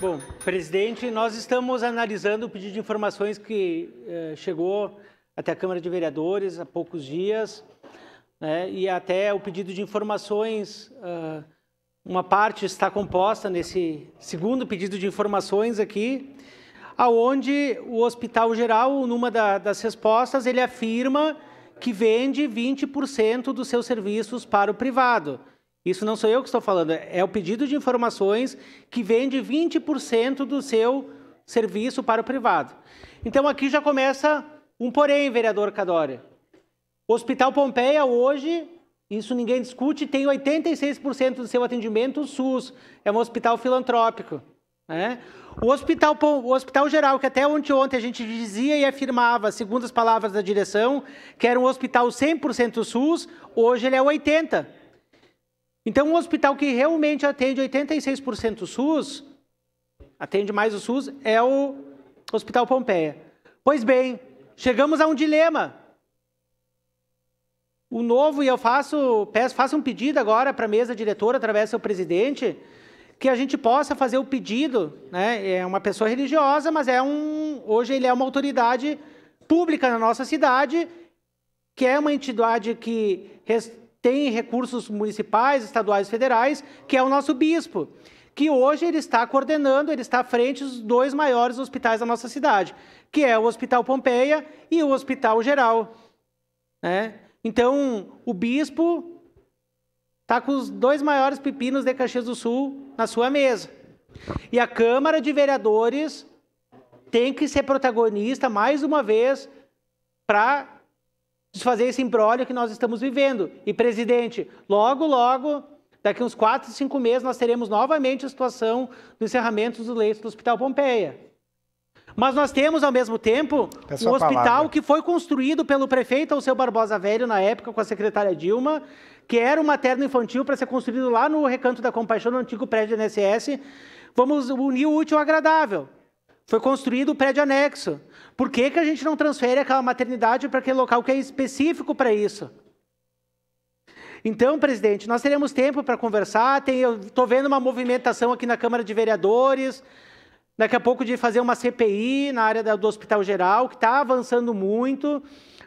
Bom, presidente, nós estamos analisando o pedido de informações que eh, chegou até a Câmara de Vereadores há poucos dias, né, e até o pedido de informações, uh, uma parte está composta nesse segundo pedido de informações aqui, aonde o Hospital Geral, numa da, das respostas, ele afirma que vende 20% dos seus serviços para o privado. Isso não sou eu que estou falando, é o pedido de informações que vende 20% do seu serviço para o privado. Então aqui já começa um porém, vereador O Hospital Pompeia hoje, isso ninguém discute, tem 86% do seu atendimento SUS. É um hospital filantrópico. Né? O, hospital, o Hospital Geral, que até ontem, ontem a gente dizia e afirmava, segundo as palavras da direção, que era um hospital 100% SUS, hoje ele é 80%. Então, um hospital que realmente atende 86% SUS, atende mais o SUS, é o Hospital Pompeia. Pois bem, chegamos a um dilema. O novo, e eu faço, peço, faço um pedido agora para a mesa diretora, através do seu presidente, que a gente possa fazer o pedido. Né? É uma pessoa religiosa, mas é um, hoje ele é uma autoridade pública na nossa cidade, que é uma entidade que tem recursos municipais, estaduais e federais, que é o nosso bispo, que hoje ele está coordenando, ele está à frente dos dois maiores hospitais da nossa cidade, que é o Hospital Pompeia e o Hospital Geral. Né? Então, o bispo está com os dois maiores pepinos de Caxias do Sul na sua mesa. E a Câmara de Vereadores tem que ser protagonista, mais uma vez, para desfazer esse imbróglio que nós estamos vivendo. E, presidente, logo, logo, daqui uns 4, 5 meses, nós teremos novamente a situação do encerramento dos leitos do Hospital Pompeia. Mas nós temos, ao mesmo tempo, Essa um hospital palavra. que foi construído pelo prefeito Alceu Barbosa Velho, na época, com a secretária Dilma, que era um materno infantil para ser construído lá no Recanto da Compaixão, no antigo prédio do INSS. Vamos unir o útil ao agradável. Foi construído o prédio anexo. Por que, que a gente não transfere aquela maternidade para aquele local que é específico para isso? Então, presidente, nós teremos tempo para conversar. Tem, eu estou vendo uma movimentação aqui na Câmara de Vereadores, daqui a pouco de fazer uma CPI na área do Hospital Geral, que está avançando muito.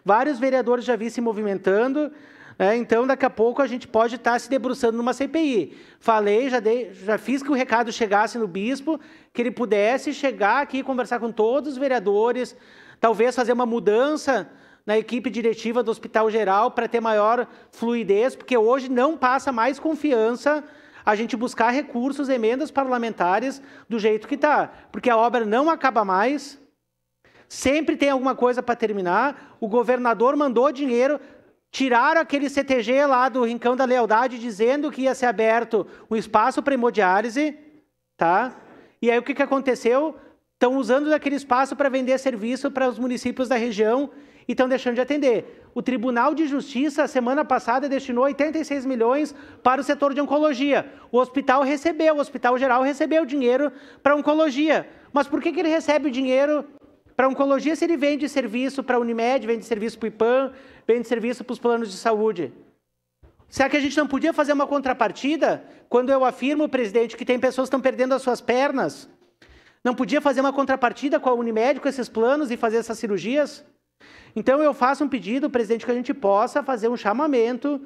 Vários vereadores já vi se movimentando. É, então, daqui a pouco, a gente pode estar tá se debruçando numa CPI. Falei, já, dei, já fiz que o recado chegasse no bispo, que ele pudesse chegar aqui conversar com todos os vereadores, talvez fazer uma mudança na equipe diretiva do Hospital Geral para ter maior fluidez, porque hoje não passa mais confiança a gente buscar recursos, emendas parlamentares do jeito que está, porque a obra não acaba mais. Sempre tem alguma coisa para terminar. O governador mandou dinheiro, tiraram aquele CTG lá do Rincão da Lealdade dizendo que ia ser aberto um espaço para hemodiálise, tá? E aí o que, que aconteceu? Estão usando daquele espaço para vender serviço para os municípios da região e estão deixando de atender. O Tribunal de Justiça, semana passada, destinou 86 milhões para o setor de oncologia. O hospital recebeu, o Hospital Geral recebeu dinheiro para oncologia. Mas por que, que ele recebe o dinheiro para oncologia, se ele vende serviço para a Unimed, vende serviço para o IPAM, vende serviço para os planos de saúde. Será que a gente não podia fazer uma contrapartida quando eu afirmo, presidente, que tem pessoas que estão perdendo as suas pernas? Não podia fazer uma contrapartida com a Unimed, com esses planos e fazer essas cirurgias? Então eu faço um pedido, presidente, que a gente possa fazer um chamamento,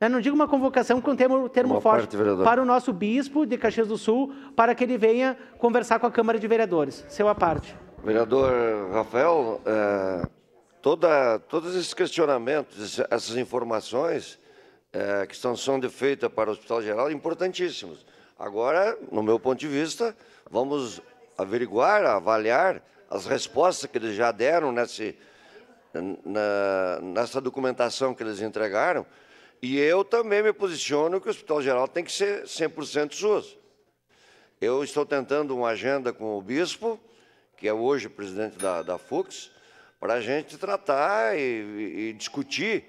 né, não digo uma convocação com termo, termo forte, parte, para o nosso bispo de Caxias do Sul, para que ele venha conversar com a Câmara de Vereadores. Seu à parte. Vereador Rafael, é, toda, todos esses questionamentos, essas informações é, que estão sendo feitas para o Hospital Geral, importantíssimos. Agora, no meu ponto de vista, vamos averiguar, avaliar as respostas que eles já deram nesse, na, nessa documentação que eles entregaram, e eu também me posiciono que o Hospital Geral tem que ser 100% SUS. Eu estou tentando uma agenda com o bispo, que é hoje presidente da, da FUX, para a gente tratar e, e, discutir,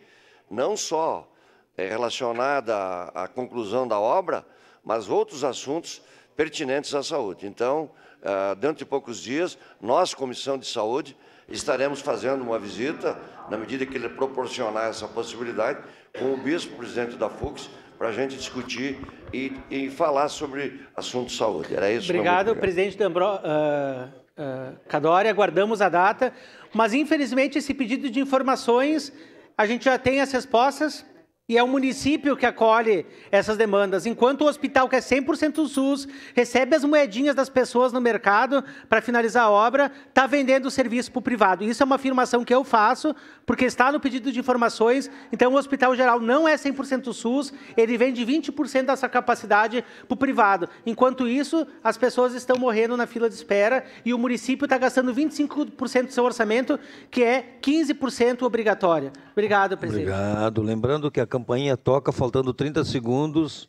não só é, relacionada à, conclusão da obra, mas outros assuntos pertinentes à saúde. Então, ah, dentro de poucos dias, nós, Comissão de Saúde, estaremos fazendo uma visita, na medida que ele proporcionar essa possibilidade, com o bispo, presidente da FUX, para a gente discutir e, e falar sobre assuntos de saúde. Era isso. Obrigado, presidente Dambró. uh, ah, uh, ah, Cadore, aguardamos a data, mas infelizmente esse pedido de informações, a gente já tem as respostas, e é o município que acolhe essas demandas. Enquanto o hospital, que é 100% SUS, recebe as moedinhas das pessoas no mercado para finalizar a obra, está vendendo o serviço para o privado. Isso é uma afirmação que eu faço, porque está no pedido de informações. Então, o Hospital Geral não é 100% SUS, ele vende 20% dessa capacidade para o privado. Enquanto isso, as pessoas estão morrendo na fila de espera e o município está gastando 25% do seu orçamento, que é 15% obrigatória. Obrigado, presidente. Obrigado. Lembrando que a Câmara campainha toca faltando 30 segundos,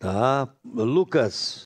tá? Lucas.